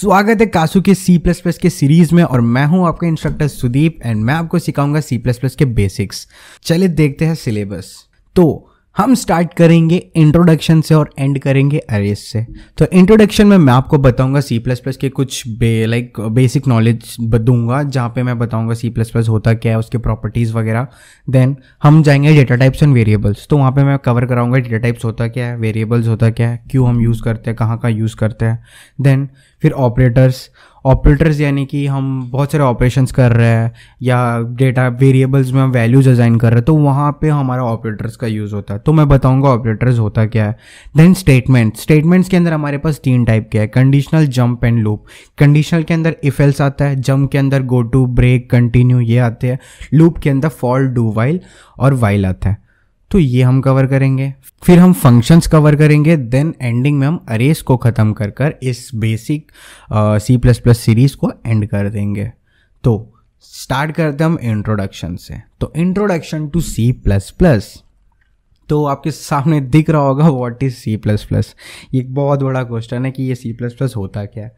स्वागत है कासू के सी प्लस प्लस के सीरीज में और मैं हूं आपका इंस्ट्रक्टर सुदीप एंड मैं आपको सिखाऊंगा सी प्लस प्लस के बेसिक्स चलिए देखते हैं सिलेबस तो हम स्टार्ट करेंगे इंट्रोडक्शन से और एंड करेंगे अरेस से तो इंट्रोडक्शन में मैं आपको बताऊंगा सी प्लस प्लस के कुछ बे लाइक बेसिक नॉलेज दूंगा जहाँ पे मैं बताऊंगा सी प्लस प्लस होता क्या है उसके प्रॉपर्टीज़ वगैरह देन हम जाएंगे डेटा टाइप्स एंड वेरिएबल्स तो वहाँ पे मैं कवर कराऊंगा डेटा टाइप्स होता क्या है वेरिएबल्स होता क्या है क्यों हम यूज़ करते हैं कहाँ का यूज़ करते हैं देन फिर ऑपरेटर्स ऑपरेटर्स यानी कि हम बहुत सारे ऑपरेशंस कर रहे हैं या डेटा वेरिएबल्स में हम वैल्यूज डिज़ाइन कर रहे हैं तो वहाँ पे हमारा ऑपरेटर्स का यूज़ होता है तो मैं बताऊँगा ऑपरेटर्स होता क्या है देन स्टेटमेंट स्टेटमेंट्स के अंदर हमारे पास तीन टाइप के है conditional jump and loop conditional के अंदर इफेल्स आता है जंप के अंदर गो टू ब्रेक कंटिन्यू ये आते हैं लूप के अंदर फॉल डू वाइल और वाइल आता है तो ये हम कवर करेंगे फिर हम फंक्शंस कवर करेंगे देन एंडिंग में हम अरेस को ख़त्म कर कर इस basic C plus plus series को एंड कर देंगे तो स्टार्ट करते हम इंट्रोडक्शन से तो introduction to C plus plus तो आपके सामने दिख रहा होगा what is C plus plus ये एक बहुत बड़ा क्वेश्चन है कि ये सी प्लस प्लस होता क्या है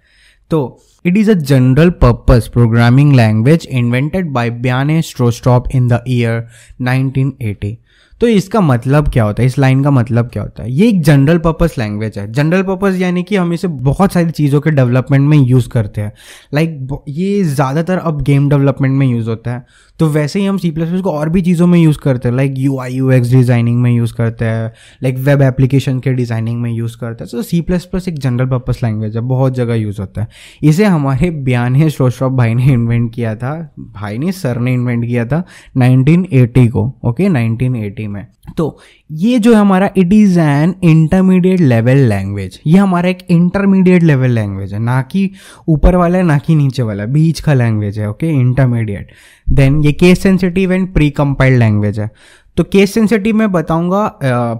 तो it is a general purpose programming language invented by Bjarne Stroustrup in the year 1980 तो इसका मतलब क्या होता है इस लाइन का मतलब क्या होता है ये एक जनरल पर्पस लैंग्वेज है जनरल पर्पस यानी कि हम इसे बहुत सारी चीज़ों के डेवलपमेंट में यूज़ करते हैं लाइक like, ये ज़्यादातर अब गेम डेवलपमेंट में यूज़ होता है तो वैसे ही हम सी प्लस को और भी चीज़ों में यूज़ करते हैं like U I U X designing में यूज़ करते हैं लाइक वेब एप्लीकेशन के डिज़ाइनिंग में यूज़ करते हैं तो सी प्लस प्लस एक जनरल पर्पस लैंग्वेज है बहुत जगह यूज़ होता है इसे हमारे बयान श्रोश्रॉफ भाई ने इन्वेंट किया था भाई ने सर ने इन्वेंट किया था नाइनटीन को ओके okay? 1980 है तो ये जो है हमारा it is an intermediate level language ये हमारा एक इंटरमीडिएट लेवल लैंग्वेज है ना कि ऊपर वाला है ना कि नीचे वाला बीच का लैंग्वेज है ओके इंटरमीडिएट देन ये case sensitive and precompiled language है तो केस सेंसिटिव में बताऊंगा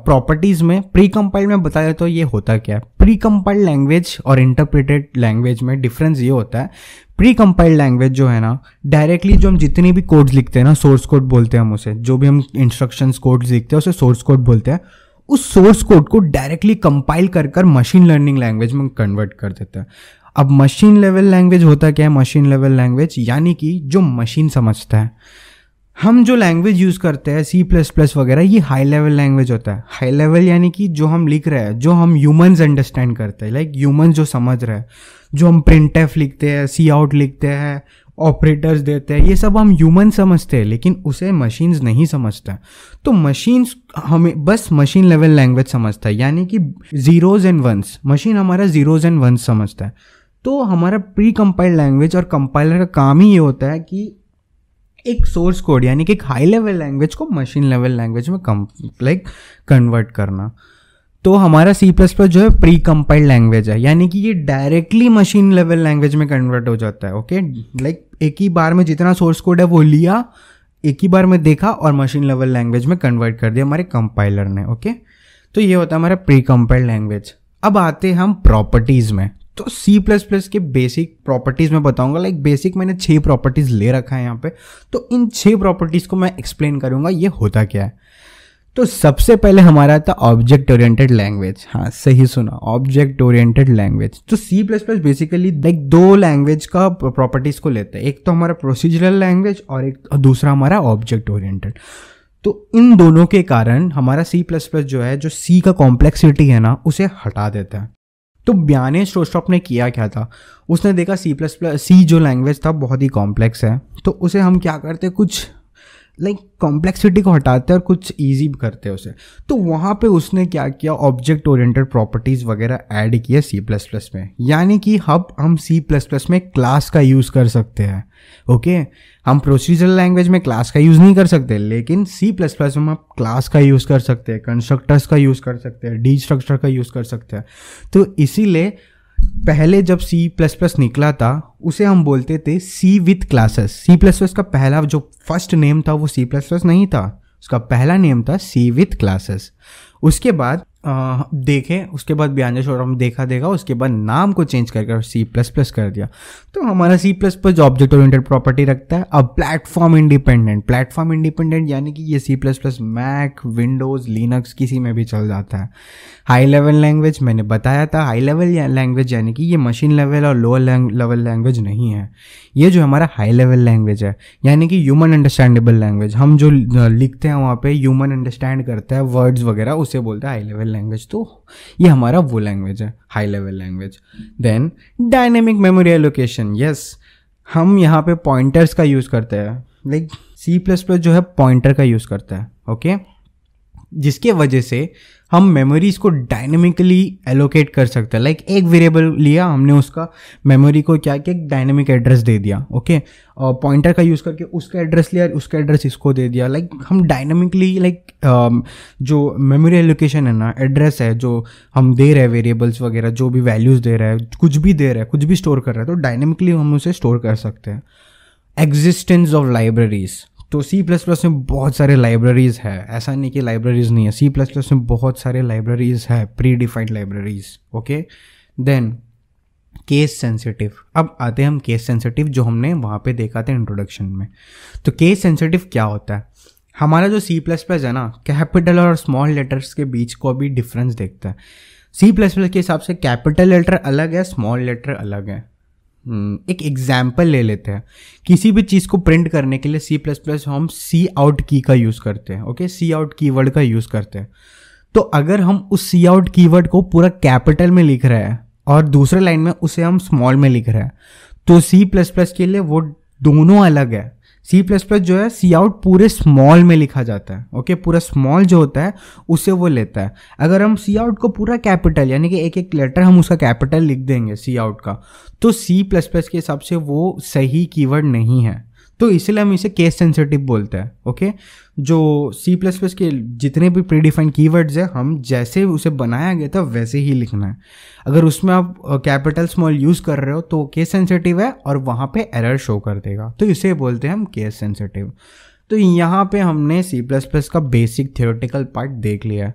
प्रॉपर्टीज में प्री कंपाइल्ड में बता देता तो ये होता क्या है प्री कंपाइल्ड लैंग्वेज और इंटरप्रिटेड लैंग्वेज में डिफरेंस ये होता है प्री कंपाइल्ड लैंग्वेज जो है ना डायरेक्टली जो हम जितनी भी कोड्स लिखते हैं ना सोर्स कोड बोलते हैं हम उसे जो भी हम इंस्ट्रक्शंस कोड्स लिखते हैं उसे सोर्स कोड बोलते हैं उस सोर्स कोड को डायरेक्टली कंपाइल कर कर मशीन लर्निंग लैंग्वेज में कन्वर्ट कर देते हैं अब मशीन लेवल लैंग्वेज होता क्या है मशीन लेवल लैंग्वेज यानी कि जो मशीन समझता है हम जो लैंग्वेज यूज़ करते हैं सी प्लस प्लस वगैरह ये हाई लेवल लैंग्वेज होता है हाई लेवल यानी कि जो हम लिख रहे हैं जो हम ह्यूमंस अंडरस्टैंड करते हैं लाइक ह्यूमंस जो समझ रहे हैं जो हम प्रिंट एफ लिखते हैं सी आउट लिखते हैं ऑपरेटर्स देते हैं ये सब हम ह्यूमन समझते हैं लेकिन उसे मशीन्स नहीं समझते तो मशीन्स हमें बस मशीन लेवल लैंग्वेज समझता है यानी कि जीरोज़ एंड वंस मशीन हमारा जीरोज़ एंड वंस समझता है तो हमारा प्री कंपाइल्ड लैंग्वेज और कंपाइलर का काम ही ये होता है कि एक सोर्स कोड यानी कि एक हाई लेवल लैंग्वेज को मशीन लेवल लैंग्वेज में कम लाइक कन्वर्ट करना तो हमारा सी प्लस प्लस जो है प्री कंपाइल्ड लैंग्वेज है यानी कि ये डायरेक्टली मशीन लेवल लैंग्वेज में कन्वर्ट हो जाता है ओके लाइक एक ही बार में जितना सोर्स कोड है वो लिया एक ही बार में देखा और मशीन लेवल लैंग्वेज में कन्वर्ट कर दिया हमारे कंपाइलर ने ओके तो ये होता है हमारा प्री कंपाइल्ड लैंग्वेज अब आते हैं हम प्रॉपर्टीज़ में तो सी प्लस प्लस के बेसिक प्रॉपर्टीज़ में बताऊंगा लाइक बेसिक मैंने छः प्रॉपर्टीज़ ले रखा है यहाँ पे तो इन छः प्रॉपर्टीज़ को मैं एक्सप्लेन करूँगा ये होता क्या है तो सबसे पहले हमारा था ऑब्जेक्ट ओरिएंटेड लैंग्वेज हाँ सही सुना ऑब्जेक्ट ओरिएंटेड लैंग्वेज तो C plus plus basically like दो लैंग्वेज का प्रॉपर्टीज़ को लेता है एक तो हमारा प्रोसीजरल लैंग्वेज और एक दूसरा हमारा ऑब्जेक्ट ओरिएंटेड तो इन दोनों के कारण हमारा सी प्लस प्लस जो है जो सी का कॉम्प्लेक्सिटी है ना उसे हटा देता है तो ब्याने स्टोस्टॉप ने किया क्या था उसने देखा सी प्लस प्लस सी जो लैंग्वेज था बहुत ही कॉम्प्लेक्स है तो उसे हम क्या करते कुछ लाइक कॉम्प्लेक्सिटी को हटाते हैं और कुछ ईजी करते हैं उसे तो वहाँ पे उसने क्या किया ऑब्जेक्ट ओरिएंटेड प्रॉपर्टीज़ वगैरह ऐड किया सी प्लस प्लस में यानी कि हब हम सी प्लस प्लस में क्लास का यूज़ कर सकते हैं ओके हम प्रोसीजरल लैंग्वेज में क्लास का यूज़ नहीं कर सकते लेकिन सी प्लस प्लस में आप क्लास का यूज़ कर सकते हैं कंस्ट्रक्टर्स का यूज़ कर सकते हैं डी स्ट्रक्चर का यूज़ कर सकते हैं तो इसीलिए पहले जब सी प्लस प्लस निकला था उसे हम बोलते थे C with classes C plus plus का पहला जो फर्स्ट नेम था वो सी प्लस प्लस नहीं था उसका पहला नेम था सी विथ क्लासेस उसके बाद देखे उसके बाद बयानजा शोरम देखा देखा उसके बाद नाम को चेंज करके सी प्लस प्लस कर दिया तो हमारा सी प्लस प्लस जो ऑब्जेक्ट ओरिएंटेड प्रॉपर्टी रखता है अब प्लेटफॉर्म इंडिपेंडेंट प्लेटफॉर्म इंडिपेंडेंट यानी कि ये C plus plus Mac Windows Linux किसी में भी चल जाता है हाई लेवल लैंग्वेज मैंने बताया था हाई लेवल लैंग्वेज यानी कि ये मशीन लेवल और लोअर लेवल लैंग्वेज नहीं है ये जो हमारा हाई लेवल लैंग्वेज है यानी कि ह्यूमन अंडरस्टैंडेबल लैंग्वेज हम जो लिखते हैं वहाँ पे ह्यूमन अंडरस्टैंड करता है वर्ड्स वगैरह उसे बोलते हैं हाई लेवल लैंग्वेज तो ये हमारा वो लैंग्वेज है high level language then dynamic memory allocation yes हम यहाँ पे पॉइंटर्स का यूज़ करते हैं लाइक सी प्लस प्लस जो है पॉइंटर का यूज़ करता है ओके okay? जिसके वजह से हम मेमोरीज को डायनेमिकली एलोकेट कर सकते हैं लाइक एक वेरिएबल लिया हमने उसका मेमोरी को क्या किया डायनेमिक एड्रेस दे दिया ओके पॉइंटर का यूज़ करके उसका एड्रेस लिया उसका एड्रेस इसको दे दिया लाइक like, हम डायनेमिकली लाइक like, um, जो मेमोरी एलोकेशन है ना एड्रेस है जो हम दे रहे हैं वेरिएबल्स वगैरह जो भी वैल्यूज़ दे रहे हैं कुछ भी दे रहे हैं कुछ भी स्टोर कर रहे हैं तो डायनेमिकली हम उसे स्टोर कर सकते हैं एग्जिस्टेंस ऑफ लाइब्रेरीज़ तो सी प्लस प्लस में बहुत सारे लाइब्रेरीज़ है ऐसा नहीं कि लाइब्रेरीज़ नहीं है सी प्लस प्लस में बहुत सारे लाइब्रेरीज़ है predefined libraries okay then case sensitive अब आते हैं हम केस सेंसिटिव जो हमने वहाँ पे देखा था इंट्रोडक्शन में तो केस सेंसिटिव क्या होता है हमारा जो सी प्लस प्लस है ना कैपिटल और स्मॉल लेटर्स के बीच को भी डिफरेंस देखता है सी प्लस प्लस के हिसाब से कैपिटल लेटर अलग है स्मॉल लेटर अलग है हम्म, एक एग्जाम्पल ले लेते हैं किसी भी चीज़ को प्रिंट करने के लिए सी प्लस प्लस हम सी आउट की का यूज़ करते हैं okay cout keyword का यूज़ करते हैं तो अगर हम उस सी आउट की वर्ड को पूरा कैपिटल में लिख रहे हैं और दूसरे लाइन में उसे हम स्मॉल में लिख रहे हैं तो सी प्लस प्लस के लिए वो दोनों अलग है सी प्लस प्लस जो है सी आउट पूरे स्मॉल में लिखा जाता है ओके पूरा स्मॉल जो होता है उसे वो लेता है अगर हम सी आउट को पूरा कैपिटल यानी कि एक एक लेटर हम उसका कैपिटल लिख देंगे सी आउट का तो सी प्लस प्लस के हिसाब से वो सही कीवर्ड नहीं है तो इसलिए हम इसे केस सेंसिटिव बोलते हैं ओके जो सी प्लस प्लस के जितने भी प्रीडिफाइंड कीवर्ड्स हैं हम जैसे उसे बनाया गया था वैसे ही लिखना है अगर उसमें आप कैपिटल स्मॉल यूज़ कर रहे हो तो केस सेंसिटिव है और वहाँ पे एरर शो कर देगा तो इसे बोलते हैं हम केस सेंसिटिव तो यहाँ पे हमने सी प्लस प्लस का बेसिक थियोरटिकल पार्ट देख लिया है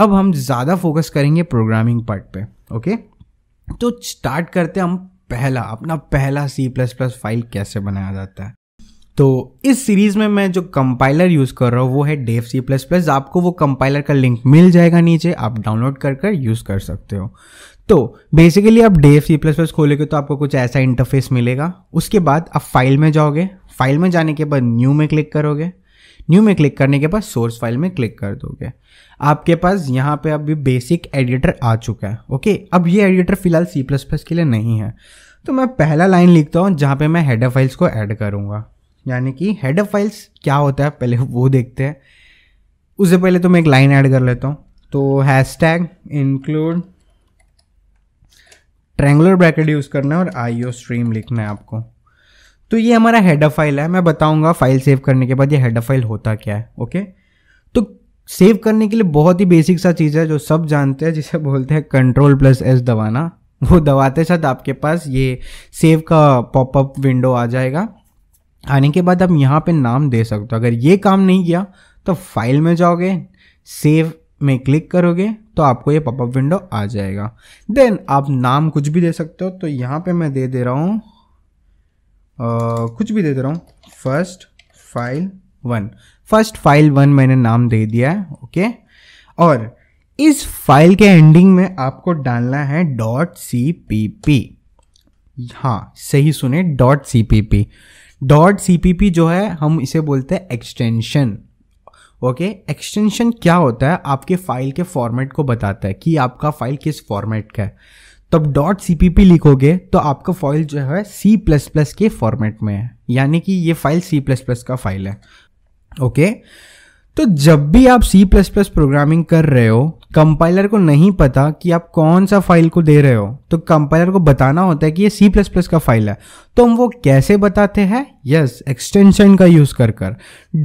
अब हम ज़्यादा फोकस करेंगे प्रोग्रामिंग पार्ट पे ओके तो स्टार्ट करते हैं हम पहला अपना पहला सी प्लस प्लस फाइल कैसे बनाया जाता है तो इस सीरीज़ में मैं जो कंपाइलर यूज़ कर रहा हूँ वो है डेव सी प्लस प्लस आपको वो कंपाइलर का लिंक मिल जाएगा नीचे आप डाउनलोड कर कर यूज़ कर सकते हो तो बेसिकली आप डेव सी प्लस प्लस खोलेगे तो आपको कुछ ऐसा इंटरफेस मिलेगा उसके बाद आप फाइल में जाओगे फाइल में जाने के बाद न्यू में क्लिक करोगे न्यू में क्लिक करने के बाद सोर्स फाइल में क्लिक कर दोगे आपके पास यहाँ पे अभी बेसिक एडिटर आ चुका है ओके अब ये एडिटर फिलहाल सी प्लस प्लस के लिए नहीं है तो मैं पहला लाइन लिखता हूँ जहाँ पे मैं हेडर फाइल्स को ऐड करूँगा यानी कि हेड ऑफ फाइल्स क्या होता है पहले वो देखते हैं उससे पहले तो मैं एक लाइन ऐड कर लेता हूँ तो hash tag include triangular bracket use करना है और आई ओ स्ट्रीम लिखना है आपको तो ये हमारा ऑफ फाइल है मैं बताऊंगा फाइल सेव करने के बाद ये हेड फाइल होता क्या है ओके तो सेव करने के लिए बहुत ही बेसिक सा चीज़ है जो सब जानते हैं जिसे बोलते हैं कंट्रोल प्लस एस दबाना वो दबाते साथ आपके पास ये सेव का पॉपअप विंडो आ जाएगा आने के बाद आप यहाँ पे नाम दे सकते हो अगर ये काम नहीं किया तो फाइल में जाओगे सेव में क्लिक करोगे तो आपको ये पॉपअप विंडो आ जाएगा देन आप नाम कुछ भी दे सकते हो तो यहाँ पे मैं दे दे रहा हूँ कुछ भी दे दे रहा हूँ first file one first file one मैंने नाम दे दिया है ओके और इस फाइल के एंडिंग में आपको डालना है डॉट सी पी पी हाँ सही सुने dot C P P dot C जो है हम इसे बोलते हैं एक्सटेंशन ओके एक्सटेंशन क्या होता है आपके फाइल के फॉर्मेट को बताता है कि आपका फाइल किस फॉर्मेट का है तब डॉट सी लिखोगे तो आपका फाइल जो है सी प्लस प्लस के फॉर्मेट में है यानी कि ये फाइल सी प्लस प्लस का फाइल है ओके okay? तो जब भी आप सी प्लस प्लस प्रोग्रामिंग कर रहे हो कंपाइलर को नहीं पता कि आप कौन सा फाइल को दे रहे हो तो कंपाइलर को बताना होता है कि ये सी प्लस प्लस का फाइल है तो हम वो कैसे बताते हैं यस एक्सटेंशन का यूज कर कर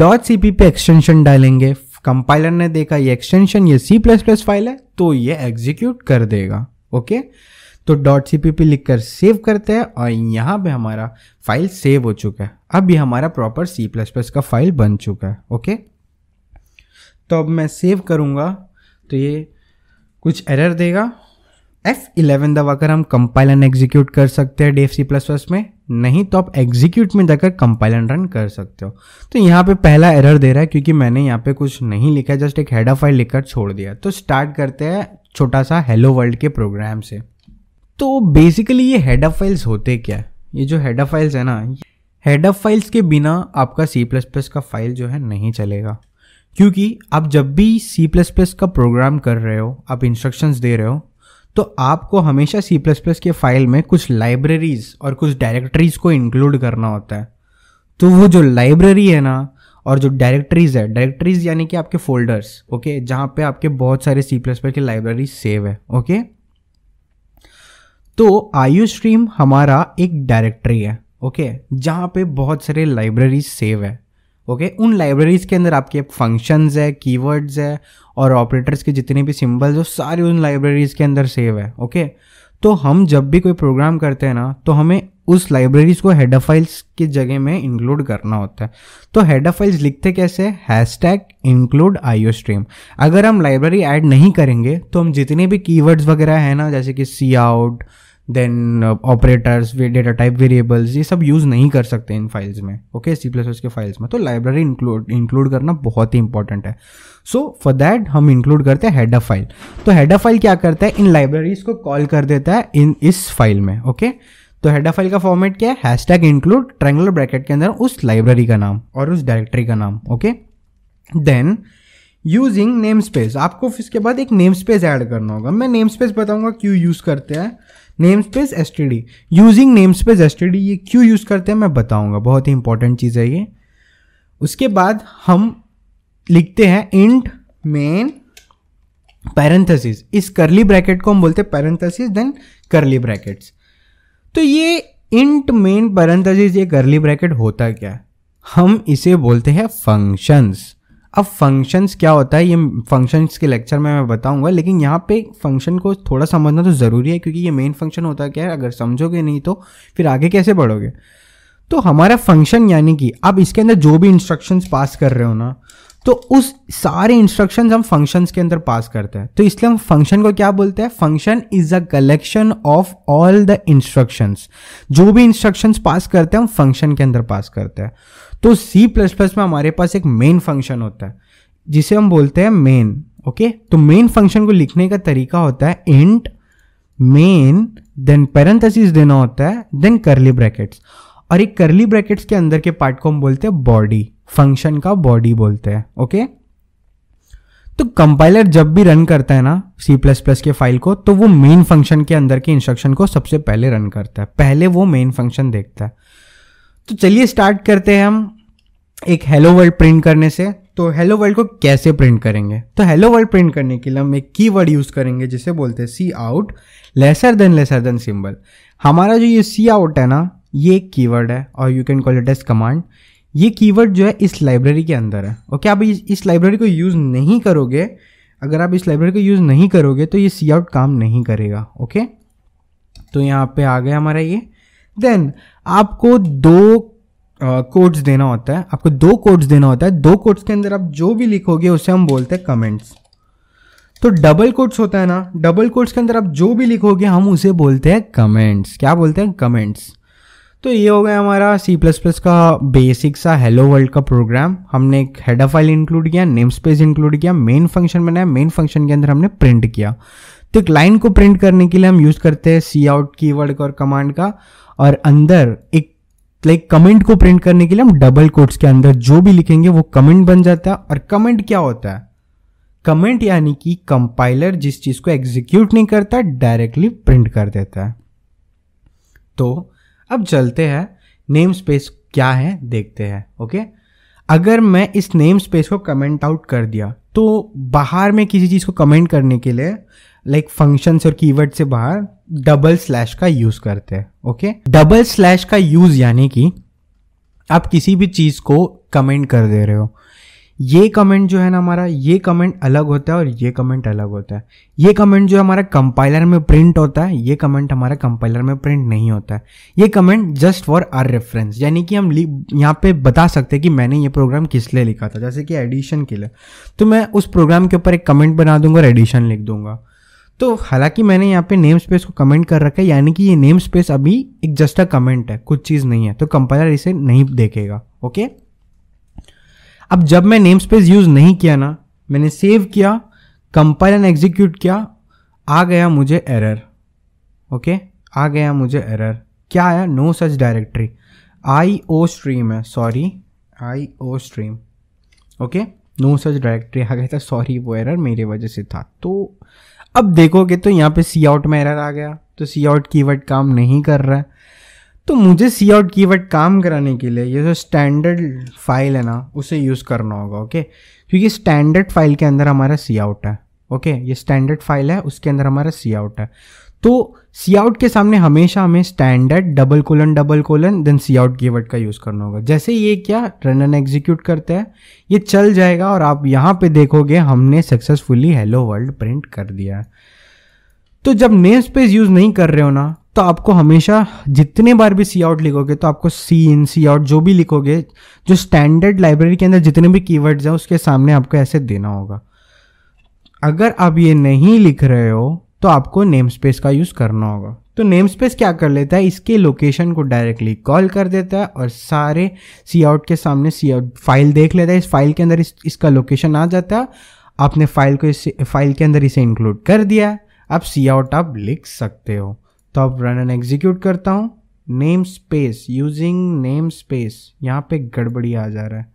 डॉट सी पी पे एक्सटेंशन डालेंगे कंपाइलर ने देखा ये एक्सटेंशन ये सी प्लस प्लस फाइल है तो ये एग्जीक्यूट कर देगा ओके तो डॉट सी पी लिख कर सेव करते हैं और यहाँ पे हमारा फाइल सेव हो चुका है अब ये हमारा प्रॉपर सी प्लस प्लस का फाइल बन चुका है ओके तो अब मैं सेव करूँगा तो ये कुछ एरर देगा एफ इलेवन दबाकर हम कंपाइल एंड एग्जीक्यूट कर सकते हैं D F C plus plus में नहीं तो आप एग्जीक्यूट में जाकर कंपाइल एंड रन कर सकते हो तो यहाँ पे पहला एरर दे रहा है क्योंकि मैंने यहाँ पे कुछ नहीं लिखा है जस्ट एक ऑफ फाइल लिखकर छोड़ दिया तो स्टार्ट करते हैं छोटा सा हेलो वर्ल्ड के प्रोग्राम से तो बेसिकली ये हेड ऑफ फाइल्स होते क्या ये जो ऑफ फाइल्स है ना हेड ऑफ फाइल्स के बिना आपका सी प्लस प्लस का फाइल जो है नहीं चलेगा क्योंकि आप जब भी सी प्लस प्लस का प्रोग्राम कर रहे हो आप इंस्ट्रक्शंस दे रहे हो तो आपको हमेशा सी प्लस प्लस के फाइल में कुछ लाइब्रेरीज और कुछ डायरेक्टरीज को इंक्लूड करना होता है तो वो जो लाइब्रेरी है ना और जो डायरेक्टरीज है डायरेक्टरीज यानी कि आपके फोल्डर्स ओके जहाँ पे आपके बहुत सारे सी प्लस प्लस की लाइब्रेरी सेव है ओके तो आयु स्ट्रीम हमारा एक डायरेक्टरी है ओके जहाँ पे बहुत सारे लाइब्रेरी सेव है ओके okay? उन लाइब्रेरीज़ के अंदर आपके फंक्शंस है कीवर्ड्स है और ऑपरेटर्स के जितने भी सिम्बल्स हो सारे उन लाइब्रेरीज़ के अंदर सेव है ओके okay? तो हम जब भी कोई प्रोग्राम करते हैं ना तो हमें उस लाइब्रेरीज़ को हेड फाइल्स की जगह में इंक्लूड करना होता है तो हेड फाइल्स लिखते कैसे hash tag include iostream अगर हम लाइब्रेरी ऐड नहीं करेंगे तो हम जितने भी कीवर्ड्स वगैरह हैं ना जैसे कि cout then operators data type variables ये सब यूज़ नहीं कर सकते इन फाइल्स में ओके सी प्लस के फाइल्स में तो लाइब्रेरी इंक्लूड इंक्लूड करना बहुत ही इंपॉर्टेंट है सो फॉर दैट हम इंक्लूड करते हैं हेडर फाइल तो हेडर फाइल क्या करता है इन लाइब्रेरीज को कॉल कर देता है इन इस फाइल में ओके तो हेडर फाइल का फॉर्मेट क्या है hash tag include triangular bracket के अंदर उस लाइब्रेरी का नाम और उस डायरेक्टरी का नाम okay okay? Then using namespace आपको इसके बाद एक नेम स्पेस ऐड करना होगा मैं नेम स्पेस बताऊंगा क्यों यूज़ करते हैं namespace S T D using namespace S T D ये क्यों यूज़ करते हैं मैं बताऊंगा बहुत ही इंपॉर्टेंट चीज़ है ये उसके बाद हम लिखते हैं इंट मेन पैरेंथेसिस इस करली ब्रैकेट को हम बोलते हैं पैरेंथेसिस देन करली ब्रैकेट्स तो ये इंट मेन पैरेंथेसिस ये करली ब्रैकेट होता क्या हम इसे बोलते हैं फंक्शंस अब फंक्शंस क्या होता है ये फंक्शंस के लेक्चर में मैं बताऊंगा लेकिन यहाँ पे फंक्शन को थोड़ा समझना तो ज़रूरी है क्योंकि ये मेन फंक्शन होता क्या है अगर समझोगे नहीं तो फिर आगे कैसे बढ़ोगे तो हमारा फंक्शन यानी कि आप इसके अंदर जो भी इंस्ट्रक्शंस पास कर रहे हो ना तो उस सारे इंस्ट्रक्शंस हम फंक्शंस के अंदर पास करते हैं तो इसलिए हम फंक्शन को क्या बोलते हैं function is a collection of all the instructions जो भी इंस्ट्रक्शंस पास करते हैं हम फंक्शन के अंदर पास करते हैं तो सी प्लस प्लस में हमारे पास एक मेन फंक्शन होता है जिसे हम बोलते हैं मेन ओके तो मेन फंक्शन को लिखने का तरीका होता है इंट मेन देन पेरेंथेसिस देना होता है देन करली ब्रैकेट्स और एक करली ब्रैकेट्स के अंदर के पार्ट को हम बोलते हैं बॉडी फंक्शन का बॉडी बोलते हैं ओके तो कंपाइलर जब भी रन करता है ना सी प्लस प्लस के फाइल को तो वो मेन फंक्शन के अंदर के इंस्ट्रक्शन को सबसे पहले रन करता है पहले वो मेन फंक्शन देखता है तो चलिए स्टार्ट करते हैं हम एक हेलो वर्ल्ड प्रिंट करने से तो हेलो वर्ल्ड को कैसे प्रिंट करेंगे तो हेलो वर्ल्ड प्रिंट करने के लिए हम एक की वर्ड यूज़ करेंगे जिसे बोलते हैं cout lesser than lesser than symbol हमारा जो ये सी आउट है ना ये एक कीवर्ड है और you can call it as command ये वर्ड जो है इस लाइब्रेरी के अंदर है ओके आप इस, इस लाइब्रेरी को यूज़ नहीं करोगे अगर आप इस लाइब्रेरी को यूज़ नहीं करोगे तो ये सी आउट काम नहीं करेगा ओके तो यहाँ पे आ गया हमारा ये देन आपको दो कोड्स uh, देना होता है आपको दो कोड्स देना होता है दो कोड्स के अंदर आप जो भी लिखोगे उसे हम बोलते हैं कमेंट्स तो डबल कोड्स होता है ना डबल कोड्स के अंदर आप जो भी लिखोगे हम उसे बोलते हैं कमेंट्स क्या बोलते हैं कमेंट्स तो ये हो गया हमारा C++ का बेसिक सा हेलो वर्ल्ड का प्रोग्राम हमने एक हेडर फाइल इंक्लूड किया नेम स्पेस इंक्लूड किया मेन फंक्शन बनाया मेन फंक्शन के अंदर हमने प्रिंट किया तो एक लाइन को प्रिंट करने के लिए हम यूज़ करते हैं सी आउट की वर्ड और कमांड का और अंदर एक लाइक कमेंट को प्रिंट करने के लिए हम डबल कोट्स के अंदर जो भी लिखेंगे वो कमेंट बन जाता है और कमेंट क्या होता है कमेंट यानी कि कंपाइलर जिस चीज़ को एग्जीक्यूट नहीं करता डायरेक्टली प्रिंट कर देता है तो अब चलते हैं नेम स्पेस क्या है देखते हैं ओके अगर मैं इस नेम स्पेस को कमेंट आउट कर दिया तो बाहर में किसी चीज़ को कमेंट करने के लिए लाइक फंक्शंस और कीवर्ड से बाहर डबल स्लैश का यूज करते हैं ओके डबल स्लैश का यूज यानी कि आप किसी भी चीज को कमेंट कर दे रहे हो ये कमेंट जो है ना हमारा ये कमेंट अलग होता है और ये कमेंट अलग होता है ये कमेंट जो है हमारा कंपाइलर में प्रिंट होता है ये कमेंट हमारा कंपाइलर में प्रिंट नहीं होता है ये comment just for our reference यानी कि हम यहाँ पे बता सकते हैं कि मैंने ये प्रोग्राम किस लिए लिखा था जैसे कि एडिशन के लिए तो मैं उस प्रोग्राम के ऊपर एक कमेंट बना दूंगा और एडिशन लिख दूंगा तो हालांकि मैंने यहाँ पे नेम स्पेस को कमेंट कर रखा है यानी कि ये नेम स्पेस अभी एक जस्ट अ कमेंट है कुछ चीज़ नहीं है तो कंपाइलर इसे नहीं देखेगा ओके अब जब मैं नेम स्पेस यूज़ नहीं किया ना मैंने सेव किया कंपाइल एंड एग्जीक्यूट किया आ गया मुझे एरर ओके आ गया मुझे एरर क्या आया no such directory iostream है sorry iostream okay no such directory आ गया था सॉरी वो एरर मेरी वजह से था तो अब देखोगे तो यहाँ पे सी आउट में एरर आ गया तो सी आउट कीवर्ड काम नहीं कर रहा है तो मुझे सी आउट कीवर्ड काम कराने के लिए ये जो स्टैंडर्ड फाइल है ना उसे यूज़ करना होगा ओके क्योंकि स्टैंडर्ड फाइल के अंदर हमारा सी आउट है ओके ये स्टैंडर्ड फाइल है उसके अंदर हमारा सी आउट है तो सी आउट के सामने हमेशा हमें standard double colon double colon then cout keyword का यूज़ करना होगा जैसे ये क्या रन एंड एग्जीक्यूट करते हैं ये चल जाएगा और आप यहाँ पे देखोगे हमने सक्सेसफुली हेलो वर्ल्ड प्रिंट कर दिया है तो जब नेम स्पेस यूज़ नहीं कर रहे हो ना तो आपको हमेशा जितने बार भी सी आउट लिखोगे तो आपको सी इन सी आउट जो भी लिखोगे जो स्टैंडर्ड लाइब्रेरी के अंदर जितने भी कीवर्ड्स हैं उसके सामने आपको ऐसे देना होगा अगर आप ये नहीं लिख रहे हो तो आपको नेम स्पेस का यूज़ करना होगा तो नेम स्पेस क्या कर लेता है इसके लोकेशन को डायरेक्टली कॉल कर देता है और सारे सी आउट के सामने सी आउट फाइल देख लेता है इस फाइल के अंदर इस, इसका लोकेशन आ जाता है आपने फाइल को इस फाइल के अंदर इसे इंक्लूड कर दिया अब सी आउट आप लिख सकते हो तो अब रन एंड एग्जीक्यूट करता हूँ namespace using namespace यहाँ पे गड़बड़ी आ जा रहा है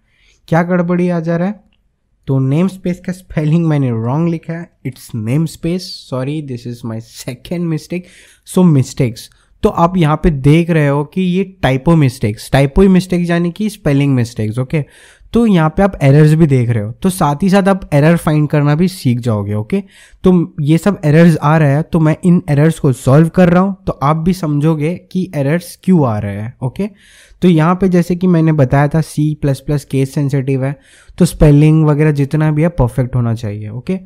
क्या गड़बड़ी आ जा रहा है तो नेम स्पेस का स्पेलिंग मैंने रॉन्ग लिखा है it's namespace sorry this is my second mistake so mistakes तो आप यहाँ पे देख रहे हो कि ये टाइपो मिस्टेक्स टाइपो मिस्टेक यानी कि स्पेलिंग मिस्टेक्स ओके तो यहाँ पे आप एरर्स भी देख रहे हो तो साथ ही साथ आप एरर फाइंड करना भी सीख जाओगे ओके तो ये सब एरर्स आ रहे हैं तो मैं इन एरर्स को सॉल्व कर रहा हूँ तो आप भी समझोगे कि एरर्स क्यों आ रहे हैं ओके तो यहाँ पे जैसे कि मैंने बताया था C plus plus case sensitive है तो स्पेलिंग वगैरह जितना भी है परफेक्ट होना चाहिए ओके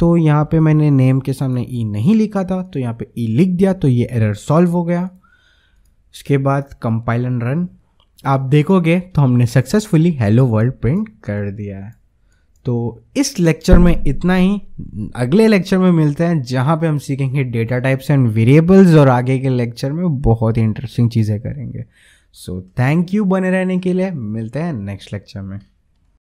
तो यहाँ पे मैंने नेम के सामने ई e नहीं लिखा था तो यहाँ पे ई e लिख दिया तो ये एरर सॉल्व हो गया उसके बाद कंपाइल एंड रन आप देखोगे तो हमने सक्सेसफुली हेलो वर्ल्ड प्रिंट कर दिया है तो इस लेक्चर में इतना ही अगले लेक्चर में मिलते हैं जहाँ पे हम सीखेंगे डेटा टाइप्स एंड वेरिएबल्स और आगे के लेक्चर में बहुत ही इंटरेस्टिंग चीज़ें करेंगे सो थैंक यू बने रहने के लिए मिलते हैं नेक्स्ट लेक्चर में